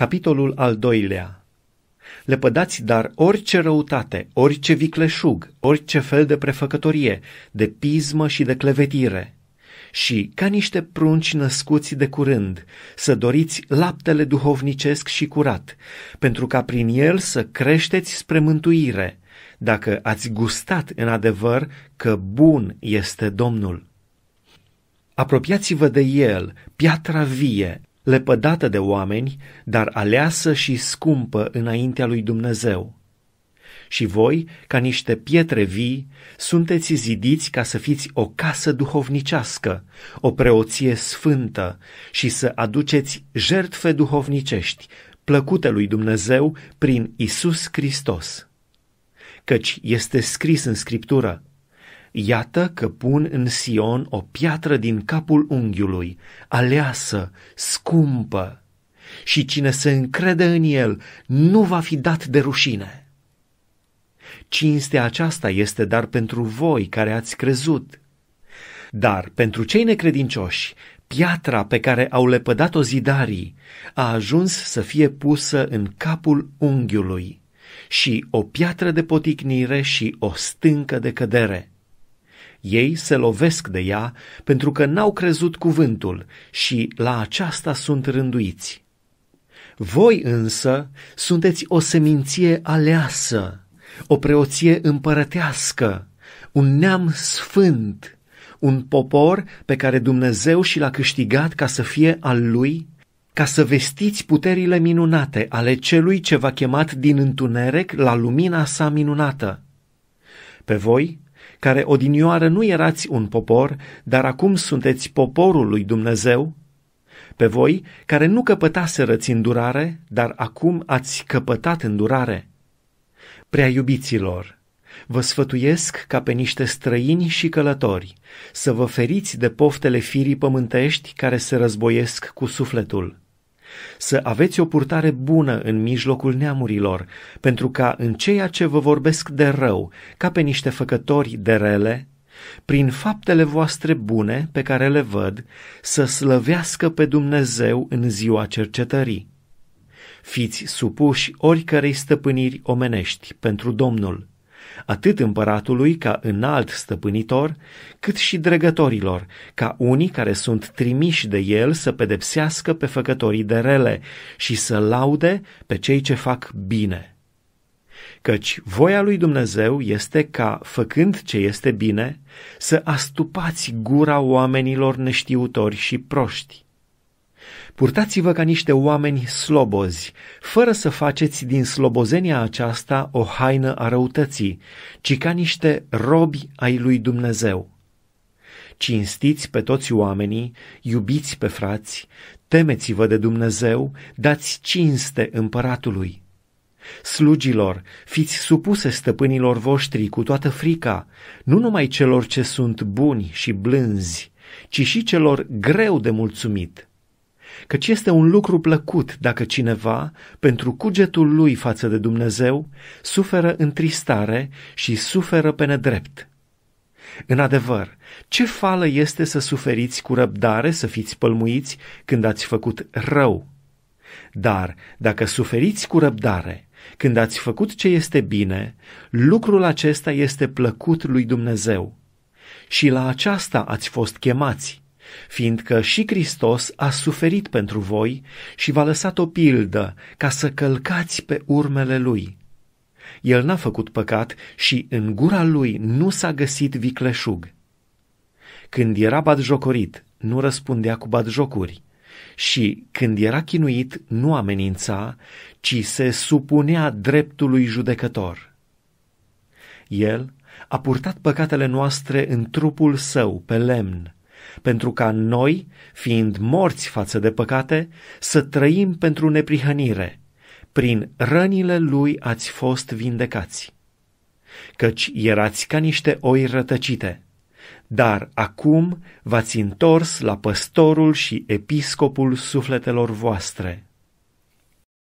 Capitolul al doilea Lepădați dar orice răutate, orice vicleșug, orice fel de prefăcătorie, de pismă și de clevetire și, ca niște prunci născuți de curând, să doriți laptele duhovnicesc și curat, pentru ca prin el să creșteți spre mântuire, dacă ați gustat în adevăr că bun este Domnul. Apropiați-vă de el, piatra vie, lepădată de oameni, dar aleasă și scumpă înaintea lui Dumnezeu. Și voi, ca niște pietre vii, sunteți zidiți ca să fiți o casă duhovnicească, o preoție sfântă și să aduceți jertfe duhovnicești, plăcute lui Dumnezeu prin Isus Hristos. Căci este scris în Scriptură, Iată că pun în Sion o piatră din capul unghiului, aleasă, scumpă, și cine se încrede în el nu va fi dat de rușine. Cinstea aceasta este dar pentru voi care ați crezut. Dar pentru cei necredincioși, piatra pe care au lepădat-o zidarii a ajuns să fie pusă în capul unghiului și o piatră de poticnire și o stâncă de cădere. Ei se lovesc de ea pentru că n-au crezut cuvântul și la aceasta sunt rânduiți. Voi însă sunteți o seminție aleasă, o preoție împărătească, un neam sfânt, un popor pe care Dumnezeu și l-a câștigat ca să fie al lui, ca să vestiți puterile minunate ale celui ce v-a chemat din întuneric la lumina sa minunată. Pe voi care odinioară nu erați un popor, dar acum sunteți poporul lui Dumnezeu, pe voi care nu căpătaserăți îndurare, dar acum ați căpătat îndurare. Prea iubiților, vă sfătuiesc ca pe niște străini și călători să vă feriți de poftele firii pământești care se războiesc cu sufletul să aveți o purtare bună în mijlocul neamurilor, pentru ca în ceea ce vă vorbesc de rău, ca pe niște făcători de rele, prin faptele voastre bune pe care le văd, să slăvească pe Dumnezeu în ziua cercetării. Fiți supuși oricărei stăpâniri omenești pentru Domnul, atât împăratului ca înalt stăpânitor, cât și dregătorilor, ca unii care sunt trimiși de el să pedepsească pe făcătorii de rele și să laude pe cei ce fac bine. Căci voia lui Dumnezeu este ca, făcând ce este bine, să astupați gura oamenilor neștiutori și proști Purtați-vă ca niște oameni slobozi, fără să faceți din slobozenia aceasta o haină a răutății, ci ca niște robi ai lui Dumnezeu. Cinstiți pe toți oamenii, iubiți pe frați, temeți-vă de Dumnezeu, dați cinste împăratului. Slugilor, fiți supuse stăpânilor voștri cu toată frica, nu numai celor ce sunt buni și blânzi, ci și celor greu de mulțumit căci este un lucru plăcut dacă cineva, pentru cugetul lui față de Dumnezeu, suferă întristare și suferă pe nedrept. În adevăr, ce fală este să suferiți cu răbdare, să fiți pălmuiți când ați făcut rău? Dar, dacă suferiți cu răbdare, când ați făcut ce este bine, lucrul acesta este plăcut lui Dumnezeu. Și la aceasta ați fost chemați, fiindcă și Hristos a suferit pentru voi și v-a lăsat o pildă ca să călcați pe urmele Lui. El n-a făcut păcat și în gura Lui nu s-a găsit vicleșug. Când era batjocorit, nu răspundea cu batjocuri și, când era chinuit, nu amenința, ci se supunea dreptului judecător. El a purtat păcatele noastre în trupul său pe lemn, pentru ca noi, fiind morți față de păcate, să trăim pentru neprihănire. Prin rănile lui ați fost vindecați. Căci erați ca niște oi rătăcite, dar acum v-ați întors la păstorul și episcopul sufletelor voastre,